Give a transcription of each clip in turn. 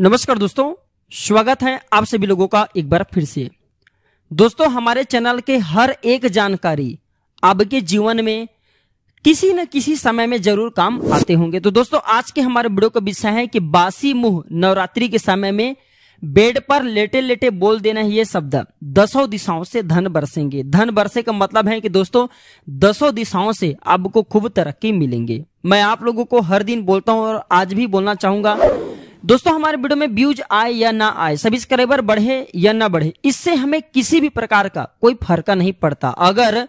नमस्कार दोस्तों स्वागत है आप सभी लोगों का एक बार फिर से दोस्तों हमारे चैनल के हर एक जानकारी आपके जीवन में किसी न किसी समय में जरूर काम आते होंगे तो दोस्तों आज के हमारे वीडियो का विषय है कि बासी मुंह नवरात्रि के समय में बेड पर लेटे लेटे बोल देना ये शब्द दसों दिशाओं से धन बरसेंगे धन बरसे का मतलब है कि दोस्तों दसों दिशाओं से आपको खूब तरक्की मिलेंगे मैं आप लोगों को हर दिन बोलता हूं और आज भी बोलना चाहूंगा दोस्तों हमारे वीडियो में व्यूज आए या ना आए सब्सक्राइबर बढ़े या ना बढ़े इससे हमें किसी भी प्रकार का कोई फर्क नहीं पड़ता अगर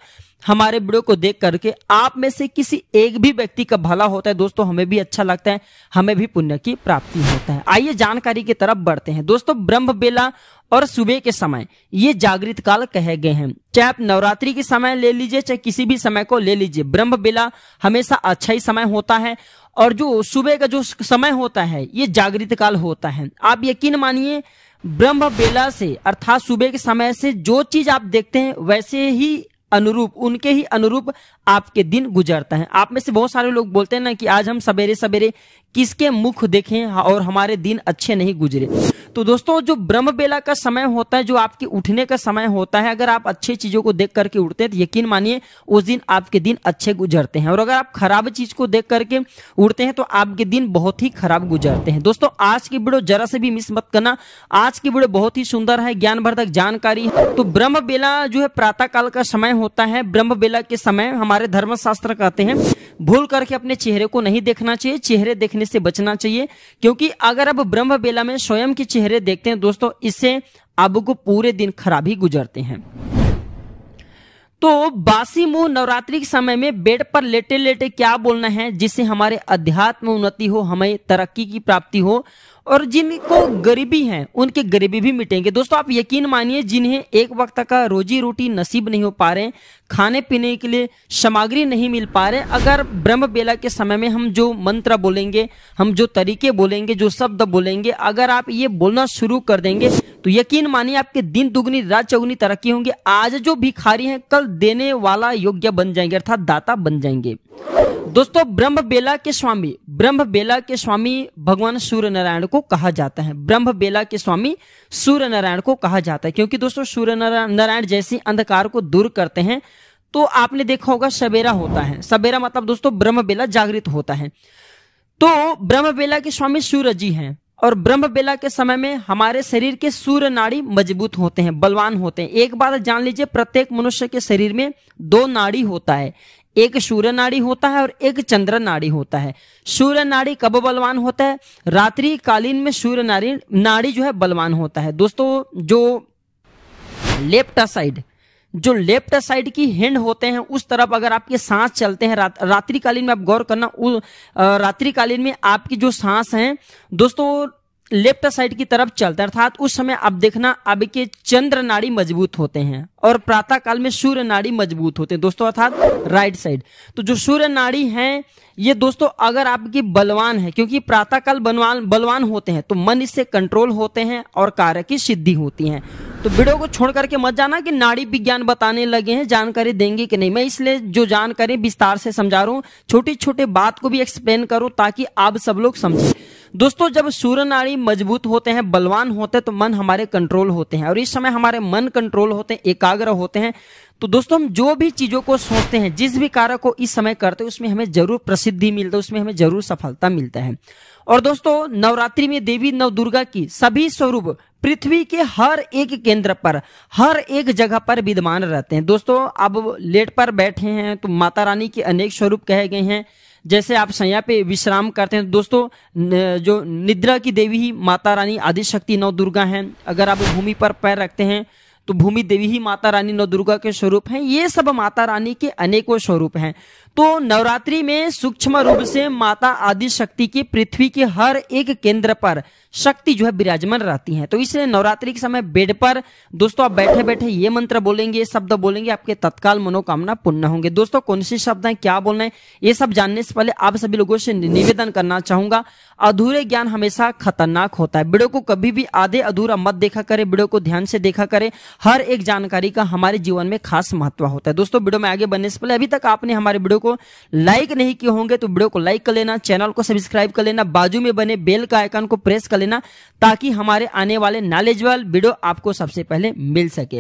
हमारे वीडियो को देख करके आप में से किसी एक भी व्यक्ति का भला होता है दोस्तों हमें भी अच्छा लगता है हमें भी पुण्य की प्राप्ति होता है आइए जानकारी की तरफ बढ़ते हैं दोस्तों ब्रह्म बेला और सुबह के समय ये जागृत काल कहे गए हैं चाहे आप नवरात्रि के समय ले लीजिए चाहे किसी भी समय को ले लीजिए ब्रह्म बेला हमेशा अच्छा ही समय होता है और जो सुबह का जो समय होता है ये जागृत काल होता है आप यकीन मानिए ब्रह्म बेला से अर्थात सुबह के समय से जो चीज आप देखते हैं वैसे ही अनुरूप उनके ही अनुरूप आपके दिन गुजरता है आप में से बहुत सारे लोग बोलते हैं ना कि आज हम सवेरे सवेरे किसके मुख देखें और हमारे दिन अच्छे नहीं गुजरे तो दोस्तों जो ब्रह्म बेला का समय होता है जो आपके उठने का समय होता है अगर आप अच्छे चीजों को देख करके उठते हैं तो यकीन मानिए उस दिन आपके दिन अच्छे गुजरते हैं और अगर आप खराब चीज को देख करके उठते हैं तो आपके दिन बहुत ही खराब गुजरते हैं दोस्तों आज की वीडियो जरा से भी मिस मत करना आज की वीडियो बहुत ही सुंदर है ज्ञानवर्धक जानकारी है तो ब्रह्म बेला जो है प्रातः काल का समय होता है ब्रह्म बेला के समय हमारे धर्मशास्त्र कहते हैं भूल करके अपने चेहरे को नहीं देखना चाहिए चेहरे देखने देखने से बचना चाहिए क्योंकि अगर आप ब्रह्म बेला में स्वयं के चेहरे देखते हैं दोस्तों इससे आपको पूरे दिन खराब ही गुजरते हैं तो बासी मुंह नवरात्रि के समय में बेड पर लेटे लेटे क्या बोलना है जिससे हमारे अध्यात्म उन्नति हो हमें तरक्की की प्राप्ति हो और जिनको गरीबी है उनके गरीबी भी मिटेंगे दोस्तों आप यकीन मानिए जिन्हें एक वक्त का रोजी रोटी नसीब नहीं हो पा रहे खाने पीने के लिए सामग्री नहीं मिल पा रहे अगर ब्रह्म बेला के समय में हम जो मंत्र बोलेंगे हम जो तरीके बोलेंगे जो शब्द बोलेंगे अगर आप ये बोलना शुरू कर देंगे तो यकीन मानिए आपके दिन दुगनी रात चौगुनी तरक्की होंगे आज जो भिखारी हैं कल देने वाला योग्य बन जाएंगे अर्थात दाता बन जाएंगे दोस्तों ब्रह्म बेला के स्वामी ब्रह्म बेला के स्वामी भगवान सूर्य नारायण को कहा जाता है ब्रह्म बेला के स्वामी सूर्य नारायण को कहा जाता है क्योंकि दोस्तों सूर्य नारायण जैसे अंधकार को दूर करते हैं तो आपने देखा होगा सवेरा होता है सवेरा मतलब दोस्तों ब्रह्म बेला जागृत होता है तो ब्रह्म बेला के स्वामी सूर्य जी हैं और ब्रह्म बेला के समय में हमारे शरीर के सूर्य नाड़ी मजबूत होते हैं बलवान होते हैं एक बात जान लीजिए प्रत्येक मनुष्य के शरीर में दो नाड़ी होता है एक सूर्य नाड़ी होता है और एक चंद्र नाड़ी होता है सूर्य नाड़ी कब बलवान होता है रात्रि कालीन में सूर्य नाड़ी नाड़ी जो है बलवान होता है दोस्तों जो लेफ्ट साइड जो लेफ्ट साइड की हैंड होते हैं उस तरफ अगर आपके सांस चलते हैं रात, कालीन में आप गौर करना रात्रिकालीन में आपकी जो सांस है दोस्तों लेफ्ट साइड की तरफ चलता है अर्थात उस समय आप देखना आपके चंद्र नाड़ी मजबूत होते हैं और प्रातः काल में सूर्य नाड़ी मजबूत होते हैं दोस्तों अर्थात राइट साइड तो जो सूर्य नाड़ी है ये दोस्तों अगर आपकी बलवान है क्योंकि प्रातः काल बलवान बलवान होते हैं तो मन इससे कंट्रोल होते हैं और कार्य की सिद्धि होती है तो वीडियो को छोड़ करके मत जाना कि नाड़ी विज्ञान बताने लगे हैं जानकारी देंगे कि नहीं मैं इसलिए जो जानकारी विस्तार से समझा रहा हूँ छोटी छोटे बात को भी एक्सप्लेन करूँ ताकि आप सब लोग समझें दोस्तों जब सूर्य नाड़ी मजबूत होते हैं बलवान होते हैं तो मन हमारे कंट्रोल होते हैं और इस समय हमारे मन कंट्रोल होते हैं एकाग्र होते हैं तो दोस्तों हम जो भी चीज़ों को सोचते हैं जिस भी कार्य को इस समय करते हैं उसमें हमें जरूर प्रसिद्धि मिलता है उसमें हमें जरूर सफलता मिलता है और दोस्तों नवरात्रि में देवी नव दुर्गा की सभी स्वरूप पृथ्वी के हर एक केंद्र पर हर एक जगह पर विद्यमान रहते हैं दोस्तों अब लेट पर बैठे हैं तो माता रानी के अनेक स्वरूप कहे गए हैं जैसे आप संया पे विश्राम करते हैं दोस्तों जो निद्रा की देवी ही माता रानी आदिशक्ति नव दुर्गा हैं अगर आप भूमि पर पैर रखते हैं तो भूमि देवी ही माता रानी नव दुर्गा के स्वरूप हैं ये सब माता रानी के अनेकों स्वरूप हैं तो नवरात्रि में सूक्ष्म रूप से माता आदि शक्ति की पृथ्वी के हर एक केंद्र पर शक्ति जो है विराजमान रहती है तो इसलिए नवरात्रि के समय बेड पर दोस्तों आप बैठे बैठे ये मंत्र बोलेंगे ये शब्द बोलेंगे आपके तत्काल मनोकामना पूर्ण होंगे दोस्तों कौन से शब्द हैं क्या बोलना है ये सब जानने से पहले आप सभी लोगों से निवेदन करना चाहूंगा अधूरे ज्ञान हमेशा खतरनाक होता है वीडियो को कभी भी आधे अधूरा मत देखा करें वीडियो को ध्यान से देखा करें हर एक जानकारी का हमारे जीवन में खास महत्व होता है दोस्तों वीडियो में आगे बनने से पहले अभी तक आपने हमारे वीडियो को लाइक नहीं किए होंगे तो वीडियो को लाइक कर लेना चैनल को सब्सक्राइब कर लेना बाजू में बने बेल का आइकन को प्रेस कर लेना ताकि हमारे आने वाले नॉलेजबल वीडियो आपको सबसे पहले मिल सके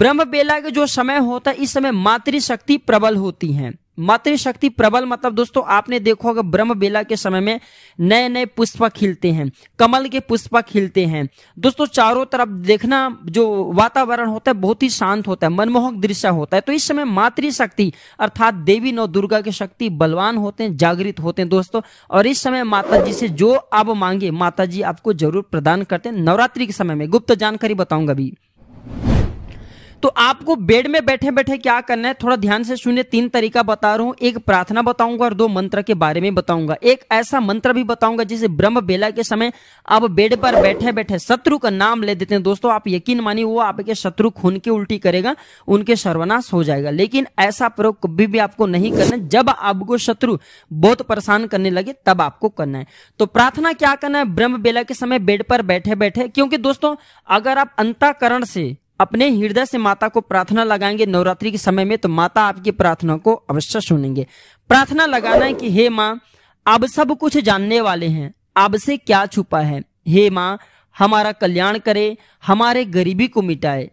ब्रह्म बेला के जो समय होता है इस समय मातृशक्ति प्रबल होती है मातृशक्ति प्रबल मतलब दोस्तों आपने देखो अगर ब्रह्म बेला के समय में नए नए पुष्प खिलते हैं कमल के पुष्प खिलते हैं दोस्तों चारों तरफ देखना जो वातावरण होता है बहुत ही शांत होता है मनमोहक दृश्य होता है तो इस समय मातृशक्ति अर्थात देवी नौ दुर्गा की शक्ति बलवान होते हैं जागृत होते हैं दोस्तों और इस समय माता जी से जो आप मांगे माता जी आपको जरूर प्रदान करते हैं नवरात्रि के समय में गुप्त जानकारी बताऊंगा अभी तो आपको बेड में बैठे बैठे क्या करना है थोड़ा ध्यान से सुनिए तीन तरीका बता रहा हूँ एक प्रार्थना बताऊंगा और दो मंत्र के बारे में बताऊंगा एक ऐसा मंत्र भी बताऊंगा जिसे ब्रह्म बेला के समय आप बेड पर बैठे बैठे शत्रु का नाम ले देते हैं दोस्तों आप यकीन मानिए वो आपके शत्रु खून की उल्टी करेगा उनके सर्वनाश हो जाएगा लेकिन ऐसा प्रयोग कभी भी आपको नहीं करना जब आपको शत्रु बहुत परेशान करने लगे तब आपको करना है तो प्रार्थना क्या करना है ब्रह्म बेला के समय बेड पर बैठे बैठे क्योंकि दोस्तों अगर आप अंताकरण से अपने हृदय से माता को प्रार्थना लगाएंगे नवरात्रि के समय में तो माता आपकी प्रार्थना को अवश्य सुनेंगे प्रार्थना लगाना है कि हे माँ आप सब कुछ जानने वाले हैं आपसे क्या छुपा है हे माँ हमारा कल्याण करे हमारे गरीबी को मिटाए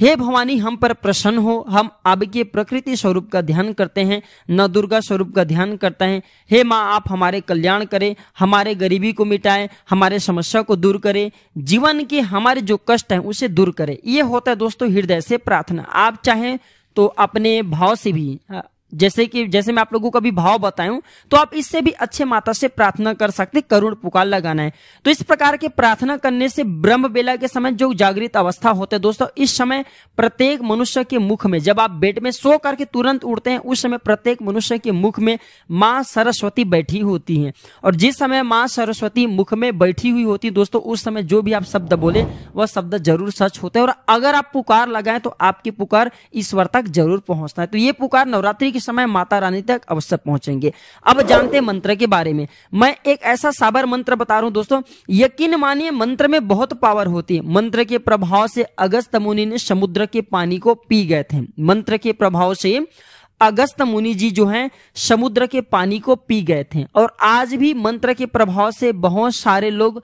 हे भवानी हम पर प्रसन्न हो हम अब के प्रकृति स्वरूप का ध्यान करते हैं न दुर्गा स्वरूप का ध्यान करते हैं हे माँ आप हमारे कल्याण करें हमारे गरीबी को मिटाएं हमारे समस्या को दूर करें जीवन के हमारे जो कष्ट हैं उसे दूर करें ये होता है दोस्तों हृदय से प्रार्थना आप चाहें तो अपने भाव से भी जैसे कि जैसे मैं आप लोगों को अभी भाव बताऊं तो आप इससे भी अच्छे माता से प्रार्थना कर सकते करुण पुकार लगाना है तो इस प्रकार के प्रार्थना करने से ब्रह्म बेला के समय जो जागृत अवस्था होते हैं दोस्तों इस समय प्रत्येक मनुष्य के मुख में जब आप बेड में सो करके तुरंत उठते हैं उस समय प्रत्येक मनुष्य के मुख में माँ सरस्वती बैठी होती है और जिस समय माँ सरस्वती मुख में बैठी हुई होती है दोस्तों उस समय जो भी आप शब्द बोले वह शब्द जरूर सच होते हैं और अगर आप पुकार लगाए तो आपकी पुकार ईश्वर तक जरूर पहुंचता है तो ये पुकार नवरात्रि की समय माता रानी तक अवश्य पहुंचेंगे अब जानते हैं मंत्र के बारे में मैं एक ऐसा साबर मंत्र बता रहा हूं दोस्तों यकीन मानिए मंत्र में बहुत पावर होती है मंत्र के प्रभाव से अगस्त मुनि ने समुद्र के पानी को पी गए थे मंत्र के प्रभाव से अगस्त मुनि जी जो हैं समुद्र के पानी को पी गए थे और आज भी मंत्र के प्रभाव से बहुत सारे लोग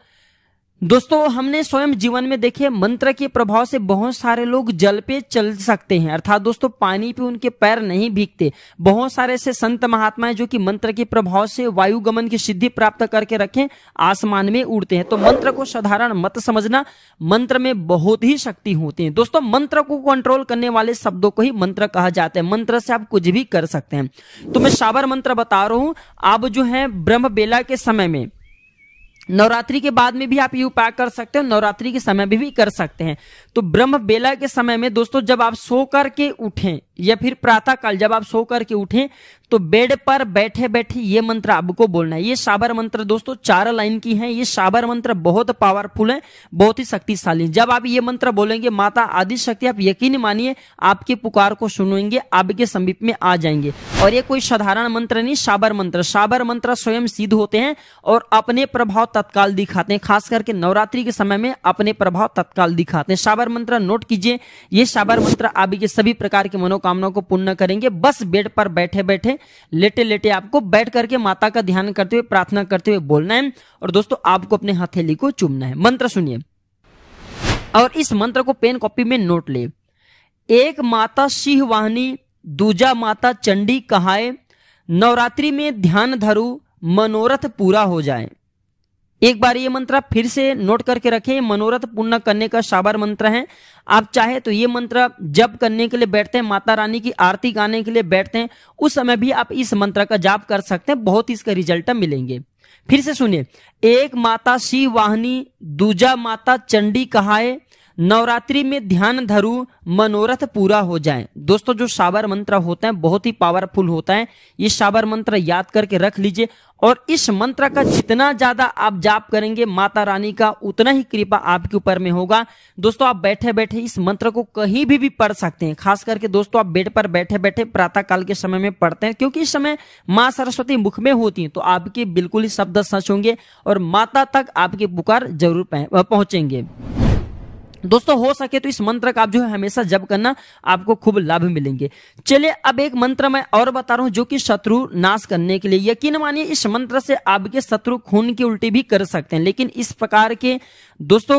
दोस्तों हमने स्वयं जीवन में देखे मंत्र के प्रभाव से बहुत सारे लोग जल पे चल सकते हैं अर्थात दोस्तों पानी पे उनके पैर नहीं भीगते बहुत सारे ऐसे संत महात्मा जो कि मंत्र के प्रभाव से वायु गमन की सिद्धि प्राप्त करके रखें आसमान में उड़ते हैं तो मंत्र को साधारण मत समझना मंत्र में बहुत ही शक्ति होती है दोस्तों मंत्र को कंट्रोल करने वाले शब्दों को ही मंत्र कहा जाता है मंत्र से आप कुछ भी कर सकते हैं तो मैं साबर मंत्र बता रहा हूं आप जो है ब्रह्म बेला के समय में नवरात्रि के बाद में भी आप ये उपाय कर सकते हैं नवरात्रि के समय में भी कर सकते हैं तो ब्रह्म बेला के समय में दोस्तों जब आप सो करके उठें या फिर प्रातःकाल जब आप सो करके उठे तो बेड पर बैठे बैठे ये मंत्र आपको बोलना है ये साबर मंत्र दोस्तों चार लाइन की है ये साबर मंत्र बहुत पावरफुल है बहुत ही शक्तिशाली जब आप ये मंत्र बोलेंगे माता आदि शक्ति आप यकीन मानिए आपके पुकार को सुनेंगे आपके समीप में आ जाएंगे और ये कोई साधारण मंत्र नहीं साबर मंत्र साबर मंत्र स्वयं सिद्ध होते हैं और अपने प्रभाव तत्काल दिखाते हैं खास करके नवरात्रि के समय में अपने प्रभाव तत्काल दिखाते हैं साबर मंत्र नोट कीजिए ये साबर मंत्र आपके सभी प्रकार के मनोकाम मनोकामना को पूर्ण करेंगे बस बेड पर बैठे बैठे लेटे लेटे आपको बैठ करके माता का ध्यान करते हुए प्रार्थना करते हुए बोलना है और दोस्तों आपको अपने हथेली को चुमना है मंत्र सुनिए और इस मंत्र को पेन कॉपी में नोट ले एक माता सिंह वाहनी दूजा माता चंडी कहाए नवरात्रि में ध्यान धरू मनोरथ पूरा हो जाए एक बार ये मंत्र आप फिर से नोट करके रखें मनोरथ पूर्ण करने का साबर मंत्र है आप चाहे तो ये मंत्र जप करने के लिए बैठते हैं माता रानी की आरती गाने के लिए बैठते हैं उस समय भी आप इस मंत्र का जाप कर सकते हैं बहुत इसका रिजल्ट मिलेंगे फिर से सुनिए एक माता शिव वाहनी दूजा माता चंडी कहाए नवरात्रि में ध्यान धरु मनोरथ पूरा हो जाए दोस्तों जो साबर मंत्र होता है बहुत ही पावरफुल होता है ये साबर मंत्र याद करके रख लीजिए और इस मंत्र का जितना ज्यादा आप जाप करेंगे माता रानी का उतना ही कृपा आपके ऊपर में होगा दोस्तों आप बैठे बैठे इस मंत्र को कहीं भी भी पढ़ सकते हैं खास करके दोस्तों आप बेड पर बैठे बैठे प्रातः काल के समय में पढ़ते हैं क्योंकि इस समय माँ सरस्वती मुख में होती है तो आपके बिल्कुल ही शब्द सच होंगे और माता तक आपकी पुकार जरूर पहुंचेंगे दोस्तों हो सके तो इस मंत्र का आप जो है हमेशा जब करना आपको खूब लाभ मिलेंगे चलिए अब एक मंत्र मैं और बता रहा हूं जो कि शत्रु नाश करने के लिए यकीन मानिए इस मंत्र से आपके शत्रु खून की उल्टी भी कर सकते हैं लेकिन इस प्रकार के दोस्तों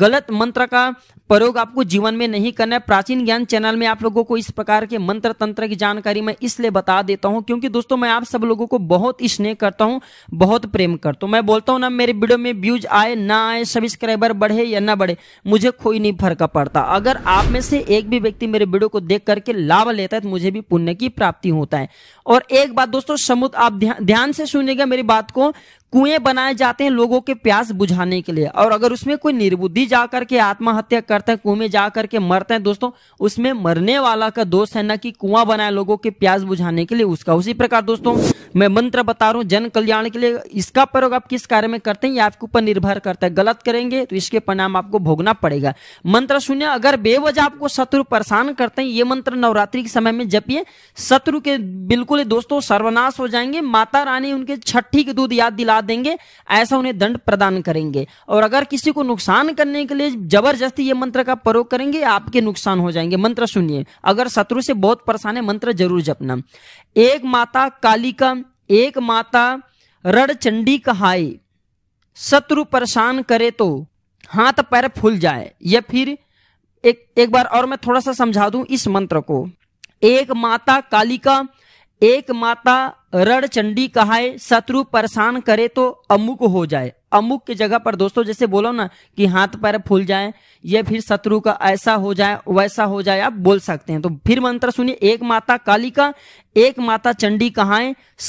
गलत मंत्र का प्रयोग आपको जीवन में नहीं करना है प्राचीन ज्ञान चैनल में आप लोगों को इस प्रकार के मंत्र तंत्र की जानकारी मैं इसलिए बता देता हूं क्योंकि दोस्तों मैं आप सब लोगों को बहुत स्नेह करता हूं बहुत प्रेम करता हूं मैं बोलता हूं ना मेरे वीडियो में व्यूज आए ना आए सब्सक्राइबर बढ़े या ना बढ़े मुझे कोई नहीं फर्क पड़ता अगर आप में से एक भी व्यक्ति मेरे वीडियो को देख करके लाभ लेता है तो मुझे भी पुण्य की प्राप्ति होता है और एक बात दोस्तों समुद्र आप ध्यान से सुनिएगा मेरी बात को कुएं बनाए जाते हैं लोगों के प्यास बुझाने के लिए और अगर उसमें कोई निर्बुद्धि जाकर के आत्महत्या करता है कुएं में के मरते हैं दोस्तों उसमें मरने वाला का दोष है ना कि कुआं बनाए लोगों के प्यास बुझाने के लिए उसका उसी प्रकार दोस्तों मैं मंत्र बता रहा हूँ जन कल्याण के लिए इसका प्रयोग आप किस कार्य में करते हैं ये आपके ऊपर निर्भर करता है गलत करेंगे तो इसके परिणाम आपको भोगना पड़ेगा मंत्र शून्य अगर बेवजह आपको शत्रु परेशान करते हैं ये मंत्र नवरात्रि के समय में जपिए शत्रु के बिल्कुल दोस्तों सर्वनाश हो जाएंगे माता रानी उनके छठी के दूध याद दिला हटा देंगे ऐसा उन्हें दंड प्रदान करेंगे और अगर किसी को नुकसान करने के लिए जबरदस्ती ये मंत्र का प्रयोग करेंगे आपके नुकसान हो जाएंगे मंत्र सुनिए अगर शत्रु से बहुत परेशान है मंत्र जरूर जपना एक माता काली का एक माता रड़ कहाय शत्रु परेशान करे तो हाथ पैर फूल जाए या फिर एक एक बार और मैं थोड़ा सा समझा दूं इस मंत्र को एक माता काली का एक माता रण चंडी शत्रु परेशान करे तो अमुक हो जाए अमुक की जगह पर दोस्तों जैसे बोलो ना कि हाथ पैर फूल जाए या फिर शत्रु का ऐसा हो जाए वैसा हो जाए आप बोल सकते हैं तो फिर मंत्र सुनिए एक माता काली का एक माता चंडी कहा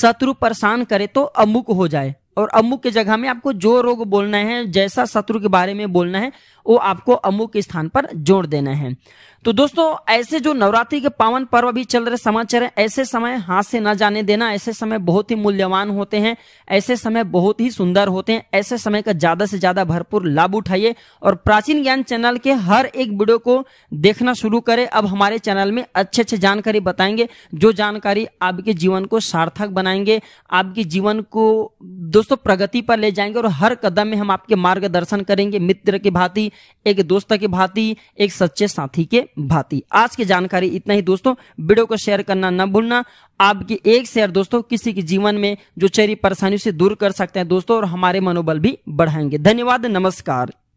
शत्रु परेशान करे तो अमुक हो जाए और अमुक के जगह में आपको जो रोग बोलना है जैसा शत्रु के बारे में बोलना है वो आपको अमुक के स्थान पर जोड़ देना है तो दोस्तों ऐसे जो नवरात्रि के पावन पर्व अभी चल रहे समाचार है ऐसे समय हाथ से ना जाने देना ऐसे समय बहुत ही मूल्यवान होते हैं ऐसे समय बहुत ही सुंदर होते हैं ऐसे समय का ज्यादा से ज्यादा भरपूर लाभ उठाइए और प्राचीन ज्ञान चैनल के हर एक वीडियो को देखना शुरू करें अब हमारे चैनल में अच्छे अच्छे जानकारी बताएंगे जो जानकारी आपके जीवन को सार्थक बनाएंगे आपके जीवन को दोस्तों दोस्तों प्रगति पर ले जाएंगे और हर कदम में हम आपके मार्गदर्शन करेंगे मित्र की भांति एक दोस्त की भांति एक सच्चे साथी के भांति आज की जानकारी इतना ही दोस्तों वीडियो को शेयर करना न भूलना आपकी एक शेयर दोस्तों किसी के जीवन में जो चेरी परेशानियों से दूर कर सकते हैं दोस्तों और हमारे मनोबल भी बढ़ाएंगे धन्यवाद नमस्कार